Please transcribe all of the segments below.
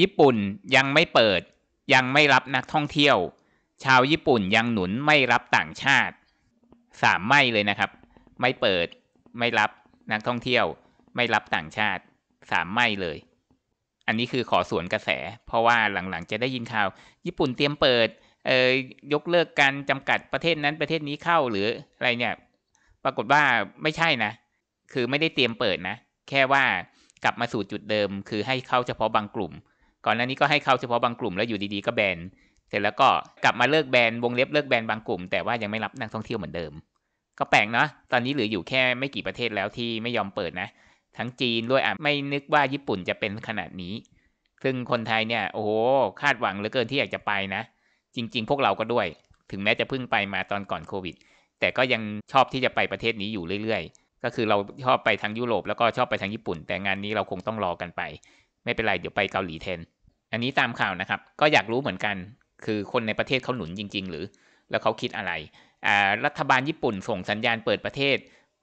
ญี่ปุ่นยังไม่เปิด ยังไม่รับนักท่องเที่ยว ชาวญี่ปุ่นยังหนุนไม่รับต่างชาติสามไม่เลยนะครับ ไม่เปิดไม่รับนักท่องเที่ยว ไม่รับต่างชาติสามไม่เลย อันนี้คือขอสวนกระแส เพราะว่าหลังๆจะได้ยินข่าว ญี่ปุ่นเตรียมเปิดเอ่ยยกเลิกการจำกัดประเทศนั้นประเทศนี้เข้าหรืออะไรเนี่ยปรากฏว่าไม่ใช่นะ คือไม่ได้เตรียมเปิดนะ แค่ว่ากลับมาสู่จุดเดิม คือให้เข้าเฉพาะบางกลุ่มก่อนหน้านี้ก็ให้เข้าเฉพาะบางกลุ่มแล้วอยู่ดีๆก็แบนเสร็จแล้วก็กลับมาเลิกแบนวงเล็บเลิกแบนบางกลุ่มแต่ว่ายังไม่รับนักท่องเที่ยวเหมือนเดิมก็แปลกนะตอนนี้เหลืออยู่แค่ไม่กี่ประเทศแล้วที่ไม่ยอมเปิดนะ ทั้งจีนด้วยอ่ะไม่นึกว่าญี่ปุ่นจะเป็นขนาดนี้ ซึ่งคนไทยเนี่ยโอ้โหคาดหวังเหลือเกิน ที่อยากจะไปนะ จริง ๆ พวกเราก็ด้วยถึงแม้จะเพิ่งไปมาตอนก่อนโควิดแต่ก็ยังชอบที่จะไปประเทศนี้อยู่เรื่อย ๆ ก็คือเราชอบไปทางยุโรป แล้วก็ชอบไปทางญี่ปุ่น แต่งานนี้เราคงต้องรอกันไป ไม่เป็นไรเดี๋ยวไปเกาหลีแทนอันนี้ตามข่าวนะครับ ก็อยากรู้เหมือนกัน คือคนในประเทศเขาหนุนจริง ๆ หรือ แล้วเขาคิดอะไร อ่ารัฐบาลญี่ปุ่นส่งสัญญาณเปิดประเทศ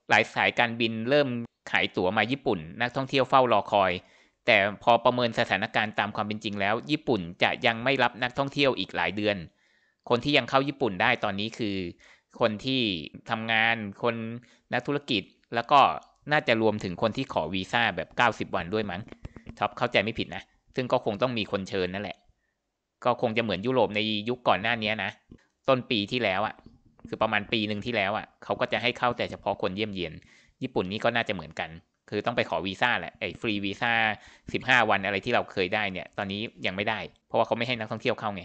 หลายสายการบินเริ่มขายตั๋วมาญี่ปุ่นนักท่องเที่ยวเฝ้ารอคอย แต่พอประเมินสถานการณ์ตามความเป็นจริงแล้ว ญี่ปุ่นจะยังไม่รับนักท่องเที่ยวอีกหลายเดือน คนที่ยังเข้าญี่ปุ่นได้ตอนนี้คือ คนที่ทำงานคนนักธุรกิจแล้วก็น่าจะรวมถึงคนที่ขอวีซ่าแบบ 90 วันด้วยมั้ง ท็อปเข้าใจไม่ผิดนะซึ่งก็คงต้องมีคนเชิญนั่นแหละ ก็คงจะเหมือนยุโรปในยุคก่อนหน้านี้นะ ต้นปีที่แล้วอะ่ะ คือประมาณปีหนึ่งที่แล้วอะ่ะ เขาก็จะให้เข้าแต่เฉพาะคนเยี่ยมเยียน ญี่ปุ่นนี่ก็น่าจะเหมือนกัน คือต้องไปขอวีซ่าแหละ ไอ้ฟรีวีซ่าสิบห้าวันอะไรที่เราเคยได้เนี่ย ตอนนี้ยังไม่ได้ เพราะว่าเขาไม่ให้นักท่องเที่ยวเข้าไง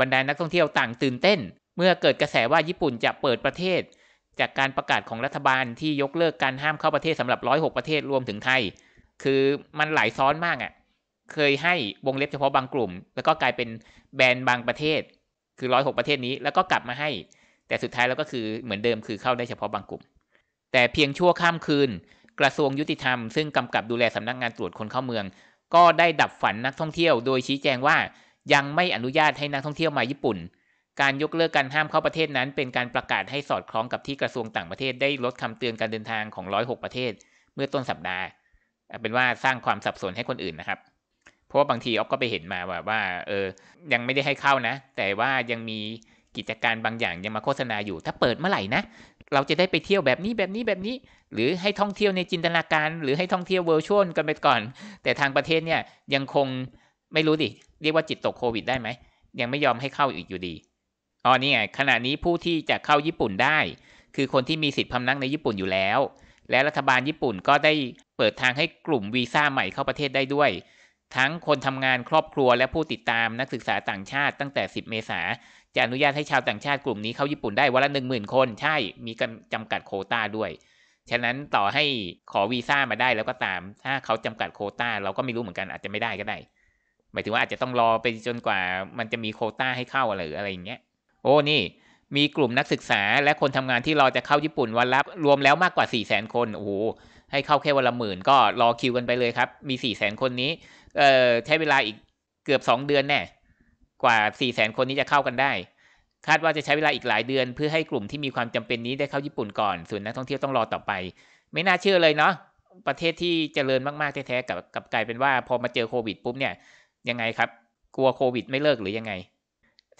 บรรดานักท่องเที่ยวต่างตื่นเต้น เมื่อเกิดกระแสว่าญี่ปุ่นจะเปิดประเทศ จากการประกาศของรัฐบาลที่ยกเลิกการห้ามเข้าประเทศสำหรับ 106 ประเทศรวมถึงไทย คือมันหลายซ้อนมากอะ่ะเคยให้วงเล็บเฉพาะบางกลุ่ม แล้วก็กลายเป็นแบนบางประเทศ คือร้อยหกประเทศนี้ แล้วก็กลับมาให้ แต่สุดท้ายแล้วก็คือเหมือนเดิมคือเข้าได้เฉพาะบางกลุ่ม แต่เพียงชั่วข้ามคืน กระทรวงยุติธรรม ซึ่งกำกับดูแลสำนักงงานตรวจคนเข้าเมือง ก็ได้ดับฝันนักท่องเที่ยวโดยชี้แจงว่า ยังไม่อนุญาตให้นักท่องเที่ยวมาญี่ปุ่น การยกเลิกการห้ามเข้าประเทศนั้น เป็นการประกาศให้สอดคล้องกับที่กระทรวงต่างประเทศ ได้ลดคำเตือนการเดินทางของ 106 ประเทศ เมื่อต้นสัปดาห์เป็นว่าสร้างความสับสนให้คนอื่นนะครับเพราะว่าบางทีออฟก็ไปเห็นมาแบบว่าเออยังไม่ได้ให้เข้านะ แต่ว่ายังมีกิจการบางอย่างยังมาโฆษณาอยู่ ถ้าเปิดเมื่อไหร่นะเราจะได้ไปเที่ยวแบบนี้แบบนี้แบบนี้ หรือให้ท่องเที่ยวในจินตนาการ หรือให้ท่องเที่ยวเวอร์ชวลกันไปก่อน แต่ทางประเทศเนี่ยยังคงไม่รู้ดิเรียกว่าจิตตกโควิด ได้ไหมยังไม่ยอมให้เข้าอีกอยู่ดีอ๋อนี่ไงขณะนี้ผู้ที่จะเข้าญี่ปุ่นได้ คือคนที่มีสิทธิพำนักในญี่ปุ่นอยู่แล้ว และรัฐบาลญี่ปุ่นก็ได้เปิดทางให้กลุ่มวีซ่าใหม่เข้าประเทศได้ด้วยทั้งคนทำงานครอบครัวและผู้ติดตามนักศึกษาต่างชาติตั้งแต่ 10 เมษาจะอนุญาตให้ชาวต่างชาติกลุ่มนี้เข้าญี่ปุ่นได้วันละ 1 0,000 คน ใช่ มีการจำกัดโคต้าด้วยฉะนั้นต่อให้ขอวีซ่ามาได้แล้วก็ตาม ถ้าเขาจำกัดโคต้าเราก็ไม่รู้เหมือนกันอาจจะไม่ได้ก็ได้หมายถึงว่าอาจจะต้องรอไปจนกว่า มันจะมีโคต้าให้เข้าอะไรอะไรอย่างเงี้ยโอ้นี่มีกลุ่มนักศึกษาและคนทำงานที่รอจะเข้าญี่ปุ่นวันละรวมแล้วมากกว่า4ี่แสนคนโอ้ให้เข้าแค่วันละหมื่นก็รอคิวกันไปเลยครับมีสี่แสนคนนี้ เอ่อ ใช้เวลาอีกเกือบสองเดือนแน่กว่าสี่แสนคนนี้จะเข้ากันได้ คาดว่าจะใช้เวลาอีกหลายเดือน เพื่อให้กลุ่มที่มีความจำเป็นนี้ได้เข้าญี่ปุ่นก่อนส่วนนักท่องเที่ยวต้องรอต่อไป ไม่น่าเชื่อเลยเนาะประเทศที่เจริญมากๆแท้ๆกับกับกลายเป็นว่าพอมาเจอโควิดปุ๊บเนี่ยยังไงครับกลัวโควิด ไม่เลิกหรือยังไง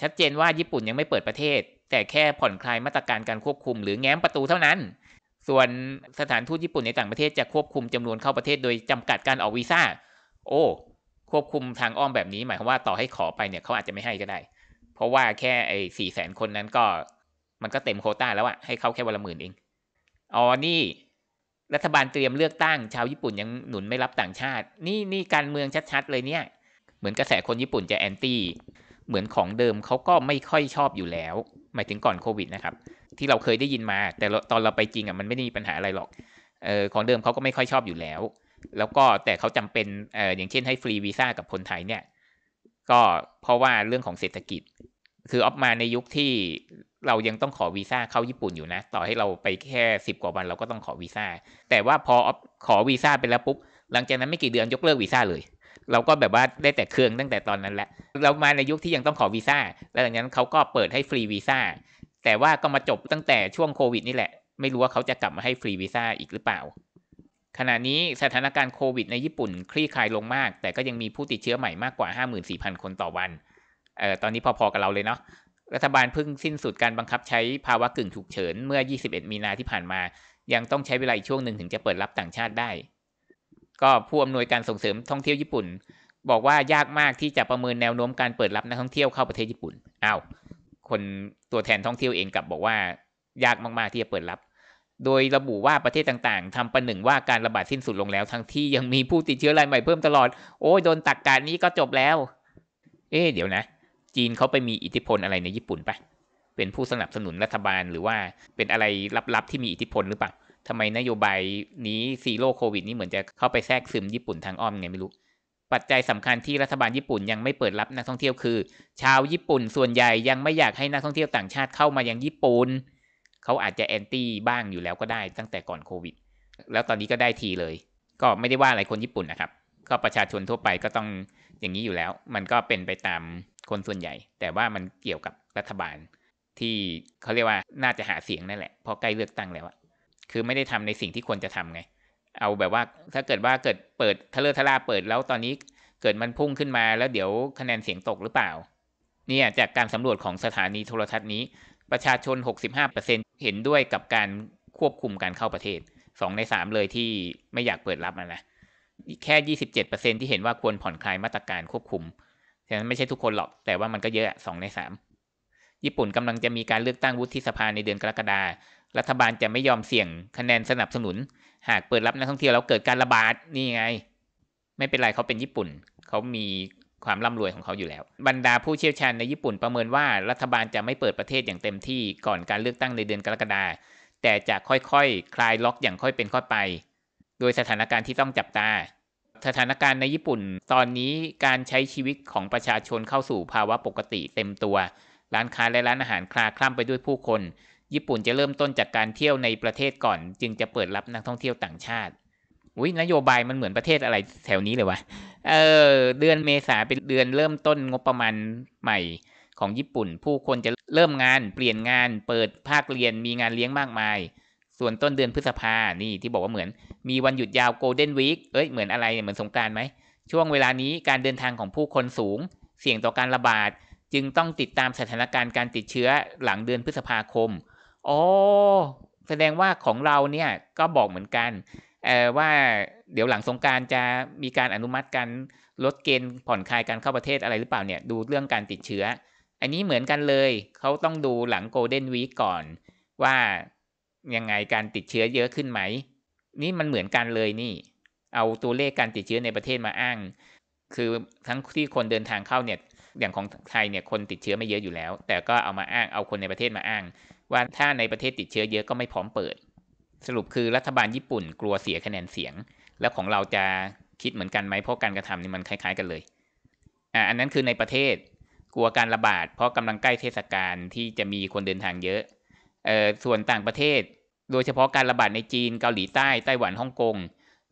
ชัดเจนว่าญี่ปุ่นยังไม่เปิดประเทศ แต่แค่ผ่อนคลายมาตรการการควบคุมหรือแง้มประตูเท่านั้นส่วนสถานทูตญี่ปุ่นในต่างประเทศจะควบคุมจำนวนเข้าประเทศโดยจำกัดการออกวีซ่า โอ้ ควบคุมทางอ้อมแบบนี้ หมายความว่าต่อให้ขอไปเนี่ยเขาอาจจะไม่ให้ก็ได้ เพราะว่าแค่ไอ้สี่แสนคนนั้นก็มันก็เต็มโคต้าแล้วอะให้เข้าแค่วันละหมื่นเอง อ๋อ นี่ รัฐบาลเตรียมเลือกตั้งชาวญี่ปุ่นยังหนุนไม่รับต่างชาติ นี่นี่การเมืองชัดๆ เลยเนี่ย เหมือนกระแสคนญี่ปุ่นจะแอนตี้ เหมือนของเดิมเขาก็ไม่ค่อยชอบอยู่แล้ว หมายถึงก่อนโควิดนะครับที่เราเคยได้ยินมา แต่ตอนเราไปจริงอ่ะมันไม่ได้มีปัญหาอะไรหรอกเออของเดิมเขาก็ไม่ค่อยชอบอยู่แล้ว แล้วก็แต่เขาจำเป็นเอออย่างเช่นให้ฟรีวีซ่ากับคนไทยเนี่ย ก็เพราะว่าเรื่องของเศรษฐกิจคือออกมาในยุคที่เรายังต้องขอวีซ่าเข้าญี่ปุ่นอยู่นะ ต่อให้เราไปแค่สิบกว่าวัน เราก็ต้องขอวีซ่าแต่ว่าพอขอ วีซ่าไปแล้วปุ๊บหลังจากนั้นไม่กี่เดือนยกเลิกวีซ่าเลยเราก็แบบว่าได้แต่เครื่องตั้งแต่ตอนนั้นแหละเรามาในยุคที่ยังต้องขอวีซ่าแล้วหลังนั้นเขาก็เปิดให้ฟรีวีซ่าแต่ว่าก็มาจบตั้งแต่ช่วงโควิดนี่แหละ ไม่รู้ว่าเขาจะกลับมาให้ฟรีวีซ่าอีกหรือเปล่า ขณะนี้สถานการณ์โควิดในญี่ปุ่นคลี่คลายลงมาก แต่ก็ยังมีผู้ติดเชื้อใหม่มากกว่า54,000 คนต่อวันเอ่อตอนนี้พอๆกับเราเลยเนาะรัฐบาลเพิ่งสิ้นสุดการบังคับใช้ภาวะกึ่งฉุกเฉิน เมื่อ 21 มีนาที่ผ่านมา ยังต้องใช้เวลาอีกช่วงหนึ่งถึงจะเปิดรับต่างชาติได้ ก็ผู้อำนวยการส่งเสริมท่องเที่ยวญี่ปุ่น บอกว่ายากมากที่จะประเมินแนวโน้มการเปิดรับนักท่องเที่ยวเข้าประเทศญี่ปุ่นอ้าวคนตัวแทนท่องเที่ยวเองกลับบอกว่ายากมากๆที่จะเปิดรับ โดยระบุว่าประเทศต่างๆ ทำประหนึ่งว่าการระบาดสิ้นสุดลงแล้วทั้งที่ยังมีผู้ติดเชื้อรายใหม่เพิ่มตลอด โอ้ยโดนตักการนี้ก็จบแล้ว เอ๊เดี๋ยวนะ จีนเขาไปมีอิทธิพลอะไรในญี่ปุ่นปะเป็นผู้สนับสนุนรัฐบาลหรือว่าเป็นอะไรลับๆที่มีอิทธิพลหรือเปล่าทำไมนโยบายนี้ซีโร่โควิดนี้เหมือนจะเข้าไปแทรกซึมญี่ปุ่นทางอ้อมไงไม่รู้ปัจจัยสำคัญที่รัฐบาลญี่ปุ่นยังไม่เปิดรับนักท่องเที่ยวคือ ชาวญี่ปุ่น ส่วนใหญ่ยังไม่อยากให้นักท่องเที่ยวต่างชาติเข้ามายังญี่ปุ่นเขาอาจจะแอนตี้บ้างอยู่แล้วก็ได้ตั้งแต่ก่อนโควิดแล้วตอนนี้ก็ได้ทีเลย ก็ไม่ได้ว่าอะไรคนญี่ปุ่นนะครับ ก็ประชาชนทั่วไปก็ต้องอย่างนี้อยู่แล้ว มันก็เป็นไปตามคนส่วนใหญ่ แต่ว่ามันเกี่ยวกับรัฐบาลที่เขาเรียกว่าน่าจะหาเสียงนั่นแหละเพราะใกล้เลือกตั้งแล้วคือไม่ได้ทำในสิ่งที่ควรจะทำไงเอาแบบว่าถ้าเกิดว่าเกิดเปิดทะเลทะลาเปิดแล้วตอนนี้เกิดมันพุ่งขึ้นมาแล้วเดี๋ยวคะแนนเสียงตกหรือเปล่า เนี่ยจากการสำรวจของสถานีโทรทัศน์นี้ ประชาชน 65%เห็นด้วยกับการควบคุมการเข้าประเทศ2ใน3 เลยที่ไม่อยากเปิดรับนะแค่ 27%ที่เห็นว่าควรผ่อนคลายมาตรการควบคุมฉะนั้นไม่ใช่ทุกคนหรอก แต่ว่ามันก็เยอะ2ใน3ญี่ปุ่นกำลังจะมีการเลือกตั้งวุฒิสภาในเดือนกรกฎารัฐบาลจะไม่ยอมเสี่ยงคะแนนสนับสนุนหากเปิดรับนักท่องเที่ยวแล้วเกิดการระบาดนี่ไง ไม่เป็นไรเขาเป็นญี่ปุ่นเขามีความร่ำรวยของเขาอยู่แล้วบรรดาผู้เชี่ยวชาญในญี่ปุ่นประเมินว่ารัฐบาลจะไม่เปิดประเทศอย่างเต็มที่ก่อนการเลือกตั้งในเดือนกรกฎาแต่จะค่อยๆคคลายล็อกอย่างค่อยเป็นค่อยไป โดยสถานการณ์ที่ต้องจับตาสถานการณ์ใน ญี่ปุ่น ตอนนี้การใช้ชีวิตของประชาชนเข้าสู่ภาวะปกติเต็มตัว ร้านค้าและร้านอาหารคลาคล่ำไปด้วยผู้คนญี่ปุ่นจะเริ่มต้นจากการเที่ยวในประเทศก่อนจึงจะเปิดรับนักท่องเที่ยวต่างชาติอุ้ยนโยบายมันเหมือนประเทศอะไรแถวนี้เลยวะ เออเดือนเมษาเป็นเดือนเริ่มต้นงบประมาณใหม่ ของญี่ปุ่น ผู้คนจะเริ่มงานเปลี่ยนงาน เปิดภาคเรียนมีงานเลี้ยงมากมาย ส่วนต้นเดือนพฤษภานี่ที่บอกว่าเหมือน มีวันหยุดยาวโกลเด้นวีค เอ้ยเหมือนอะไรเหมือนสงการไหม ช่วงเวลานี้การเดินทางของผู้คนสูง เสี่ยงต่อการระบาดจึงต้องติดตามสถานการณ์การติดเชื้อหลังเดือนพฤษภาคมออแสดงว่าของเราเนี่ยก็บอกเหมือนกันว่าเดี๋ยวหลังสงการจะมีการอนุมัติการลดเกณฑ์ผ่อนคลายการเข้าประเทศอะไรหรือเปล่าเนี่ยดูเรื่องการติดเชื้อ อันนี้เหมือนกันเลยเขาต้องดูหลังโกลเด้นวีก่อน ว่ายังไงการติดเชื้อเยอะขึ้นไหมนี่มันเหมือนกันเลยนี่ เอาตัวเลขการติดเชื้อในประเทศมาอ้าง คือทั้งที่คนเดินทางเข้าเนี่ยอย่างของไทยเนี่ยคนติดเชื้อไม่เยอะอยู่แล้ว แต่ก็เอามาอ้างเอาคนในประเทศมาอ้างว่าถ้าในประเทศติดเชื้อเยอะก็ไม่พร้อมเปิด สรุปคือรัฐบาลญี่ปุ่นกลัวเสียคะแนนเสียง แล้วของเราจะคิดเหมือนกันไหมเพราะการกระทำนี่มันคล้ายๆกันเลยอ่าอันนั้นคือในประเทศกลัวการระบาด เพราะกำลังใกล้เทศกาลที่จะมีคนเดินทางเยอะเอ่อส่วนต่างประเทศโดยเฉพาะการระบาดในจีนเกาหลีใต้ไต้หวันฮ่องกง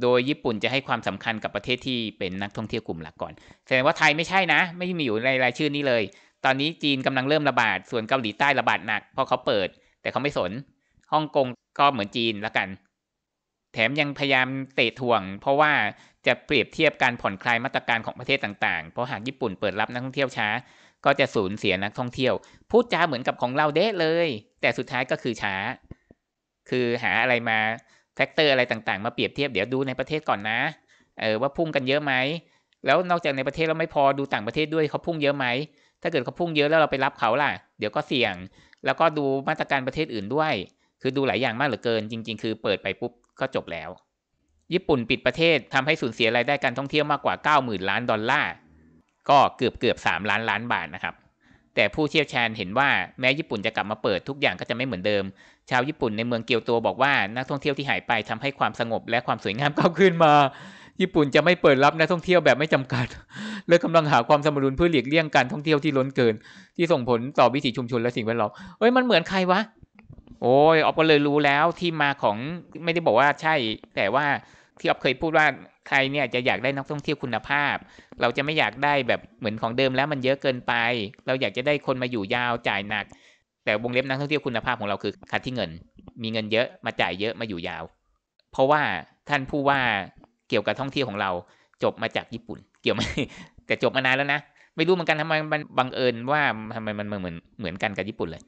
โดยญี่ปุ่นจะให้ความสำคัญกับประเทศที่เป็นนักท่องเที่ยวกลุ่มหลักก่อน แสดงว่าไทยไม่ใช่นะ ไม่มีอยู่ในรายชื่อนี้เลยตอนนี้จีนกำลังเริ่มระบาด ส่วนเกาหลีใต้ระบาดหนักเพราะเขาเปิดแต่เขาไม่สนฮ่องกงก็เหมือนจีนละกัน แถมยังพยายามเตะถ่วง เพราะว่าจะเปรียบเทียบการผ่อนคลายมาตรการของประเทศต่างๆเพราะหากญี่ปุ่นเปิดรับนักท่องเที่ยวช้า ก็จะสูญเสียนักท่องเที่ยว พูดจาเหมือนกับของเราเด้เลย แต่สุดท้ายก็คือช้า คือหาอะไรมาแฟกเตอร์อะไรต่างๆ มาเปรียบเทียบเดี๋ยวดูในประเทศก่อนนะเออว่าพุ่งกันเยอะไหมแล้วนอกจากในประเทศเราไม่พอดูต่างประเทศด้วยเขาพุ่งเยอะไหมถ้าเกิดเขาพุ่งเยอะแล้วเราไปรับเขาล่ะ เดี๋ยวก็เสี่ยงแล้วก็ดูมาตรการประเทศอื่นด้วย คือดูหลายอย่างมากเหลือเกินจริง ๆ คือเปิดไปปุ๊บก็จบแล้ว ญี่ปุ่นปิดประเทศทำให้สูญเสียรายได้การท่องเที่ยวมากกว่า 90,000ล้านดอลลาร์ ก็เกือบเกือบ 3 ล้านล้านบาทนะครับ แต่ผู้เชี่ยวชาญเห็นว่าแม้ญี่ปุ่นจะกลับมาเปิดทุกอย่างก็จะไม่เหมือนเดิม ชาวญี่ปุ่นในเมืองเกียวโตบอกว่านักท่องเที่ยวที่หายไปทำให้ความสงบและความสวยงามกลับขึ้นมาญี่ปุ่นจะไม่เปิดรับนักท่องเที่ยวแบบไม่จำกัด เลยกำลังหาความสมดุลเพื่อหลีกเลี่ยงการท่องเที่ยวที่ล้นเกิน ที่ส่งผลต่อวิถีชุมชนและสิ่งแวดล้อม เอ้ยมันเหมือนใครวะ โอ้ยออฟก็เลยรู้แล้วที่มาของไม่ได้บอกว่าใช่ แต่ว่าที่ออฟเคยพูดว่าใครเนี่ยจะอยากได้นักท่องเที่ยวคุณภาพ เราจะไม่อยากได้แบบเหมือนของเดิมแล้วมันเยอะเกินไป เราอยากจะได้คนมาอยู่ยาวจ่ายหนัก แต่วงเล็บนักท่องเที่ยวคุณภาพของเราคือคัดที่เงิน มีเงินเยอะมาจ่ายเยอะมาอยู่ยาว เพราะว่าท่านผู้ว่าเกี่ยวกับท่องเที่ยวของเราจบมาจากญี่ปุ่น เกี่ยวไหมแต่จบมานานแล้วนะ ไม่รู้เหมือนกันทำไมมันบังเอิญว่าทำไมมันเหมือนเหมือนกันกับญี่ปุ่นเลย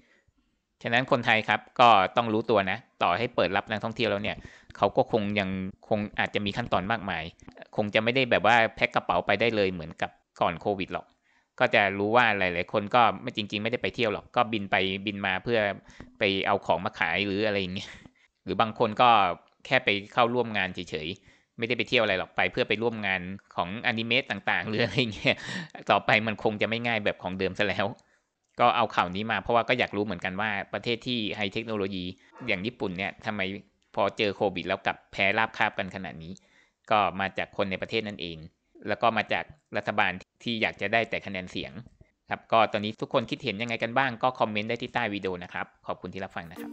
ฉะนั้นคนไทยครับก็ต้องรู้ตัวนะ ต่อให้เปิดรับนักท่องเที่ยวแล้วเนี่ยเขาก็คงยังคงอาจจะมีขั้นตอนมากมาย คงจะไม่ได้แบบว่าแพ็คกระเป๋าไปได้เลยเหมือนกับก่อนโควิดหรอกก็จะรู้ว่าหลาย ๆ คนก็ไม่จริง ๆ ไม่ได้ไปเที่ยวหรอกก็บินไปบินมาเพื่อไปเอาของมาขายหรืออะไรอย่างเงี้ยหรือบางคนก็แค่ไปเข้าร่วมงานเฉยไม่ได้ไปเที่ยวอะไรหรอกไปเพื่อไปร่วมงานของอนิเมะต่างๆ หรืออะไรเงี้ยต่อไปมันคงจะไม่ง่ายแบบของเดิมซะแล้ว ก็เอาข่าวนี้มาเพราะว่าก็อยากรู้เหมือนกันว่าประเทศที่ไฮเทคโนโลยีอย่างญี่ปุ่นเนี่ยทำไมพอเจอโควิดแล้วกลับแพ้ราบคาบกันขนาดนี้ ก็มาจากคนในประเทศนั่นเอง แล้วก็มาจากรัฐบาลที่อยากจะได้แต่คะแนนเสียงครับก็ตอนนี้ทุกคนคิดเห็นยังไงกันบ้างก็คอมเมนต์ได้ที่ใต้วิดีโอนะครับ ขอบคุณที่รับฟังนะครับ